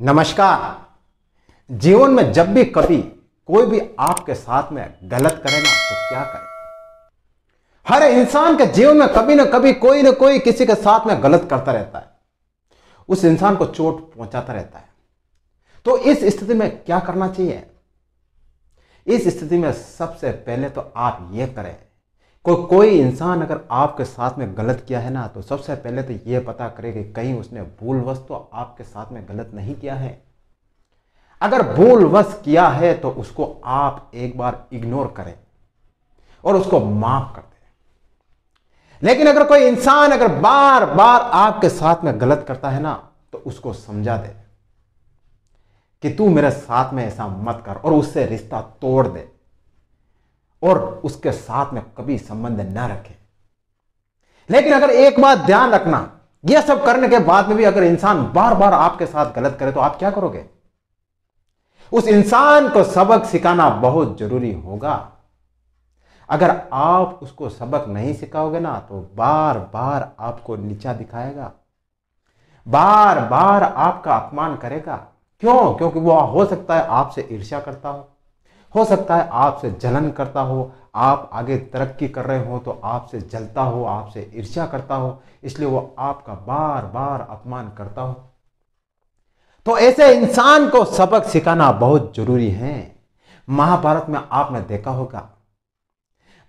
नमस्कार जीवन में जब भी कभी कोई भी आपके साथ में गलत करे ना तो क्या करे हर इंसान के जीवन में कभी ना कभी कोई ना कोई किसी के साथ में गलत करता रहता है उस इंसान को चोट पहुंचाता रहता है तो इस स्थिति में क्या करना चाहिए इस स्थिति में सबसे पहले तो आप यह करें को कोई इंसान अगर आपके साथ में गलत किया है ना तो सबसे पहले तो ये पता करे कि कहीं उसने भूलवश तो आपके साथ में गलत नहीं किया है अगर भूलवश किया है तो उसको आप एक बार इग्नोर करें और उसको माफ कर दें लेकिन अगर कोई इंसान अगर बार बार आपके साथ में गलत करता है ना तो उसको समझा दे कि तू मेरे साथ में ऐसा मत कर और उससे रिश्ता तोड़ दे और उसके साथ में कभी संबंध ना रखें लेकिन अगर एक बात ध्यान रखना यह सब करने के बाद में भी अगर इंसान बार बार आपके साथ गलत करे तो आप क्या करोगे उस इंसान को सबक सिखाना बहुत जरूरी होगा अगर आप उसको सबक नहीं सिखाओगे ना तो बार बार आपको नीचा दिखाएगा बार बार आपका अपमान करेगा क्यों क्योंकि वह हो सकता है आपसे ईर्ष्या करता हो हो सकता है आपसे जलन करता हो आप आगे तरक्की कर रहे हो तो आपसे जलता हो आपसे ईर्ष्या करता हो इसलिए वो आपका बार बार अपमान करता हो तो ऐसे इंसान को सबक सिखाना बहुत जरूरी है महाभारत में आपने देखा होगा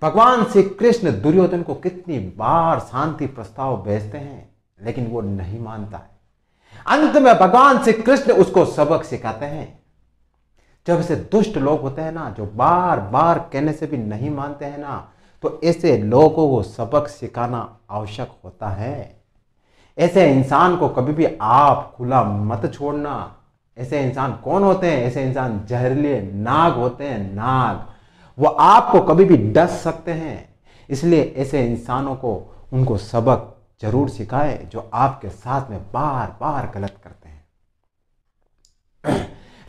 भगवान श्री कृष्ण दुर्योधन को कितनी बार शांति प्रस्ताव भेजते हैं लेकिन वो नहीं मानता है अंत में भगवान श्री कृष्ण उसको सबक सिखाते हैं जब ऐसे दुष्ट लोग होते हैं ना जो बार बार कहने से भी नहीं मानते हैं ना तो ऐसे लोगों को सबक सिखाना आवश्यक होता है ऐसे इंसान को कभी भी आप खुला मत छोड़ना ऐसे इंसान कौन होते हैं ऐसे इंसान जहरीले नाग होते हैं नाग वो आपको कभी भी डस सकते हैं इसलिए ऐसे इंसानों को उनको सबक जरूर सिखाए जो आपके साथ में बार बार गलत करते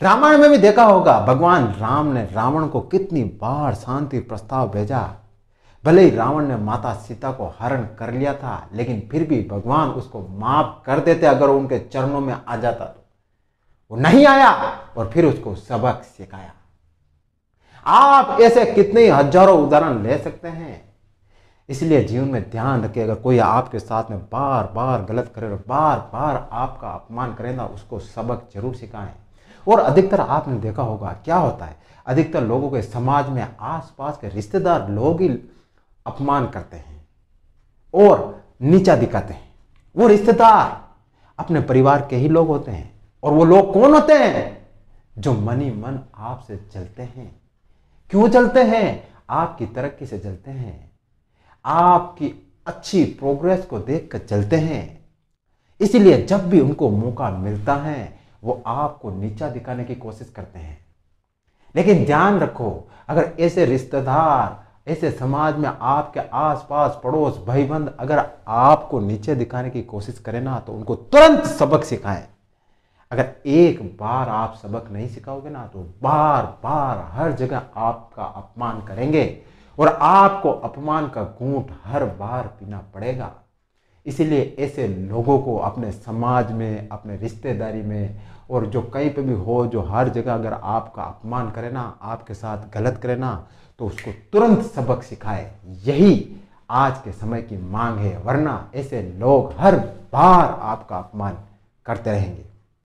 रामायण में भी देखा होगा भगवान राम ने रावण को कितनी बार शांति प्रस्ताव भेजा भले ही रावण ने माता सीता को हरण कर लिया था लेकिन फिर भी भगवान उसको माफ कर देते अगर उनके चरणों में आ जाता तो वो नहीं आया और फिर उसको सबक सिखाया आप ऐसे कितने हजारों उदाहरण ले सकते हैं इसलिए जीवन में ध्यान रखें अगर कोई आपके साथ में बार बार गलत करे और बार बार आपका अपमान करे ना उसको सबक जरूर सिखाएं और अधिकतर आपने देखा होगा क्या होता है अधिकतर लोगों के समाज में आसपास के रिश्तेदार लोग ही अपमान करते हैं और नीचा दिखाते हैं वो रिश्तेदार अपने परिवार के ही लोग होते हैं और वो लोग कौन होते हैं जो मनी मन आपसे चलते हैं क्यों चलते हैं आपकी तरक्की से चलते हैं आपकी अच्छी प्रोग्रेस को देख कर चलते हैं इसीलिए जब भी उनको मौका मिलता है वो आपको नीचा दिखाने की कोशिश करते हैं लेकिन ध्यान रखो अगर ऐसे रिश्तेदार ऐसे समाज में आपके आसपास पड़ोस भाईबंद अगर आपको नीचे दिखाने की कोशिश करें ना तो उनको तुरंत सबक सिखाएं अगर एक बार आप सबक नहीं सिखाओगे ना तो बार बार हर जगह आपका अपमान करेंगे और आपको अपमान का घूट हर बार पीना पड़ेगा इसीलिए ऐसे लोगों को अपने समाज में अपने रिश्तेदारी में और जो कहीं पे भी हो जो हर जगह अगर आपका अपमान करे ना आपके साथ गलत करे ना तो उसको तुरंत सबक सिखाए यही आज के समय की मांग है वरना ऐसे लोग हर बार आपका अपमान करते रहेंगे